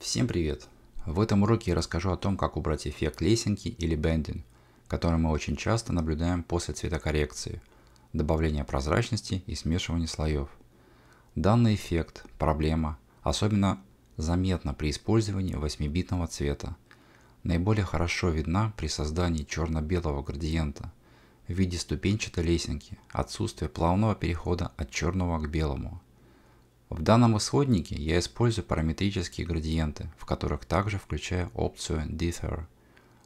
Всем привет! В этом уроке я расскажу о том, как убрать эффект лесенки или бендинг, который мы очень часто наблюдаем после цветокоррекции, добавления прозрачности и смешивания слоев. Данный эффект, проблема, особенно заметна при использовании 8-битного цвета. Наиболее хорошо видна при создании черно-белого градиента в виде ступенчатой лесенки, отсутствие плавного перехода от черного к белому – в данном исходнике я использую параметрические градиенты, в которых также включаю опцию Dither,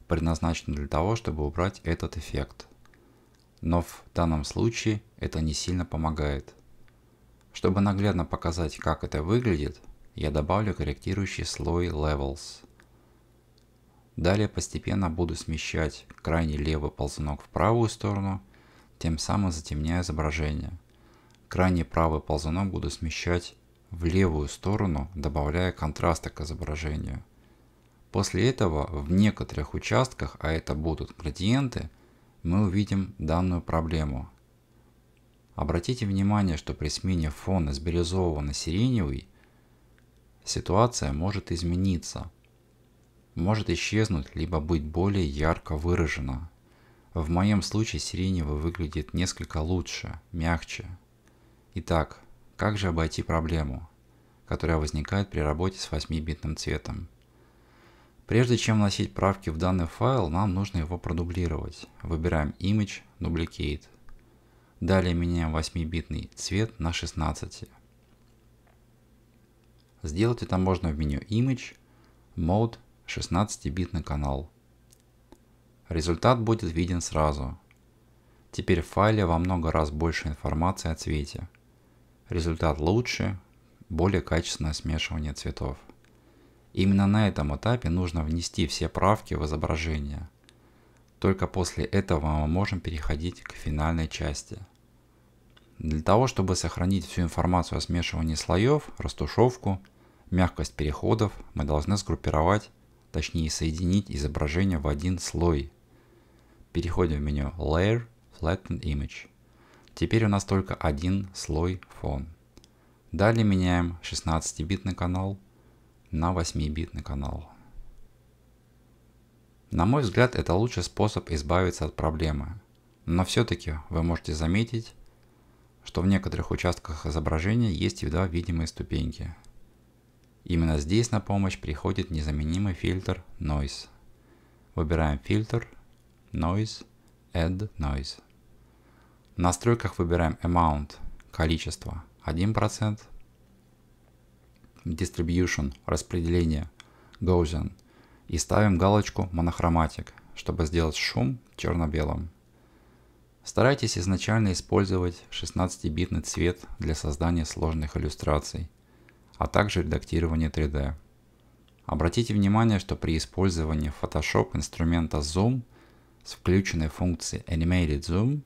предназначенную для того, чтобы убрать этот эффект. Но в данном случае это не сильно помогает. Чтобы наглядно показать, как это выглядит, я добавлю корректирующий слой Levels. Далее постепенно буду смещать крайний левый ползунок в правую сторону, тем самым затемняя изображение – крайний правый ползунок буду смещать в левую сторону, добавляя контраста к изображению. После этого в некоторых участках, а это будут градиенты, мы увидим данную проблему. Обратите внимание, что при смене фона с бирюзового на сиреневый ситуация может измениться. Может исчезнуть, либо быть более ярко выражена. В моем случае сиреневый выглядит несколько лучше, мягче, Итак, как же обойти проблему, которая возникает при работе с 8-битным цветом? Прежде чем вносить правки в данный файл, нам нужно его продублировать. Выбираем Image Duplicate. Далее меняем 8-битный цвет на 16. Сделать это можно в меню Image, Mode, 16-битный канал. Результат будет виден сразу. Теперь в файле во много раз больше информации о цвете. Результат лучше, более качественное смешивание цветов. Именно на этом этапе нужно внести все правки в изображение. Только после этого мы можем переходить к финальной части. Для того, чтобы сохранить всю информацию о смешивании слоев, растушевку, мягкость переходов, мы должны сгруппировать, точнее соединить изображение в один слой. Переходим в меню Layer, Flatten Image. Теперь у нас только один слой фон. Далее меняем 16-битный канал на 8-битный канал. На мой взгляд, это лучший способ избавиться от проблемы. Но все-таки вы можете заметить, что в некоторых участках изображения есть едва видимые ступеньки. Именно здесь на помощь приходит незаменимый фильтр Noise. Выбираем фильтр Noise Add Noise. В настройках выбираем Amount – количество – 1%. Distribution, распределение, Gaussian. И ставим галочку Monochromatic, чтобы сделать шум черно-белым. Старайтесь изначально использовать 16-битный цвет для создания сложных иллюстраций, а также редактирования 3D. Обратите внимание, что при использовании в Photoshop инструмента Zoom с включенной функцией Animated Zoom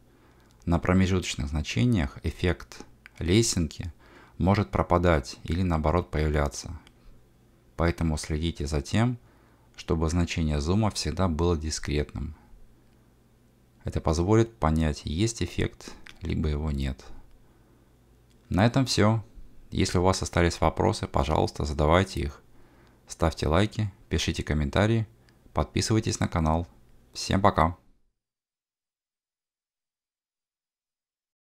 на промежуточных значениях эффект лесенки может пропадать или наоборот появляться. Поэтому следите за тем, чтобы значение зума всегда было дискретным. Это позволит понять, есть эффект, либо его нет. На этом все. Если у вас остались вопросы, пожалуйста, задавайте их. Ставьте лайки, пишите комментарии, подписывайтесь на канал. Всем пока!